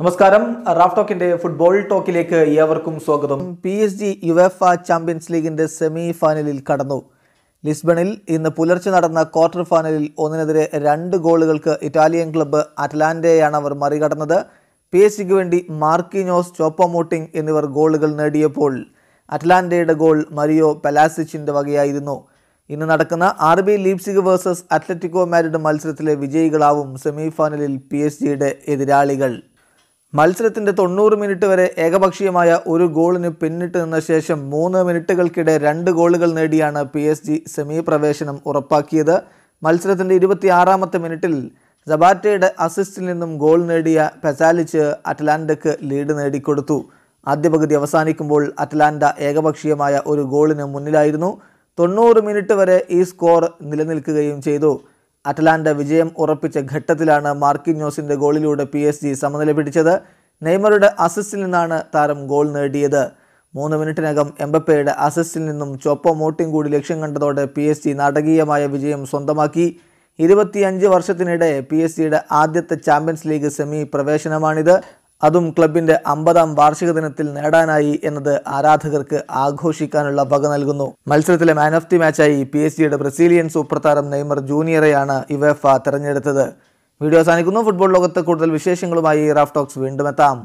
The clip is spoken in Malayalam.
നമസ്കാരം റാഫ് ടോക്കിന്റെ ഫുട്ബോൾ ടോക്കിലേക്ക് ഏവർക്കും സ്വാഗതം P S G UEFA champions ലീഗിന്റെ സെമി ഫൈനലിൽ കടന്നു ലിസ്ബണിൽ ഇന്ന് പുലർച്ചെ നടന്ന ക്വാർട്ടർ ഫൈനലിൽ ഒന്നിനെതിരെ രണ്ട് ഗോളുകൾക്ക് ഇറ്റാലിയൻ ക്ലബ്ബ് അറ്റ്ലാന്റയാണ് അവർ മറികടന്നത് പി എസ് ജിക്ക് വേണ്ടി മാർക്കിനോസ് ചോപ്പമോട്ടിംഗ് എന്നിവർ ഗോളുകൾ നേടിയപ്പോൾ അറ്റ്ലാന്റയുടെ ഗോൾ മരിയോ പെലാസിച്ചിൻ്റെ വകയായിരുന്നു ഇന്ന് നടക്കുന്ന R B Leipzig versus Atletico Madrid മത്സരത്തിലെ വിജയികളാവും സെമിഫൈനലിൽ പി എസ് ജിയുടെ എതിരാളികൾ മത്സരത്തിന്റെ തൊണ്ണൂറ് മിനിറ്റ് വരെ ഏകപക്ഷീയമായ ഒരു ഗോളിന് പിന്നിട്ട് നിന്ന ശേഷം മൂന്ന് മിനിറ്റുകൾക്കിടെ രണ്ട് ഗോളുകൾ നേടിയാണ് പി എസ് ജി സെമി പ്രവേശനം ഉറപ്പാക്കിയത് മത്സരത്തിന്റെ ഇരുപത്തിയാറാമത്തെ മിനിറ്റിൽ സബാറ്റയുടെ അസിസ്റ്റിൽ നിന്നും ഗോൾ നേടിയ പെസാലിച്ച് അറ്റ്ലാന്റയ്ക്ക് ലീഡ് നേടിക്കൊടുത്തു ആദ്യ പകുതി അവസാനിക്കുമ്പോൾ അറ്റ്ലാന്റ ഏകപക്ഷീയമായ ഒരു ഗോളിന് മുന്നിലായിരുന്നു തൊണ്ണൂറ് മിനിറ്റ് വരെ ഈ സ്കോർ നിലനിൽക്കുകയും ചെയ്തു അറ്റലാന്റ വിജയം ഉറപ്പിച്ച ഘട്ടത്തിലാണ് മാർക്കിന്യോസിന്റെ ഗോളിലൂടെ പി എസ് ജി സമനില പിടിച്ചത് നെയ്മറുടെ അസിസ്റ്റിൽ നിന്നാണ് താരം ഗോൾ നേടിയത് മൂന്ന് മിനിറ്റിനകം എംബപ്പയുടെ അസിസ്റ്റിൽ നിന്നും ചൊപ്പ മോട്ടിയും കൂടി ലക്ഷ്യം കണ്ടതോടെ പി എസ് ജി നാടകീയമായ വിജയം സ്വന്തമാക്കി ഇരുപത്തിയഞ്ച് വർഷത്തിനിടെ പി എസ് സിയുടെ ആദ്യത്തെ ചാമ്പ്യൻസ് ലീഗ് സെമി പ്രവേശനമാണിത് അതും ക്ലബിന്റെ അമ്പതാം വാർഷിക ദിനത്തിൽ നേടാനായി എന്നത് ആരാധകർക്ക് ആഘോഷിക്കാനുള്ള വക നൽകുന്നു മത്സരത്തിലെ മാൻ ഓഫ് ദി മാച്ചായി പി എസ് ജിയുടെ ബ്രസീലിയൻ സൂപ്പർ താരം നെയ്മർ ജൂനിയറെയാണ് ഇവഫ തെരഞ്ഞെടുത്തത് വീഡിയോ അവസാനിക്കുന്നു ഫുട്ബോൾ ലോകത്ത് കൂടുതൽ വിശേഷങ്ങളുമായി റാഫ് ടോക്സ് വീണ്ടും എത്താം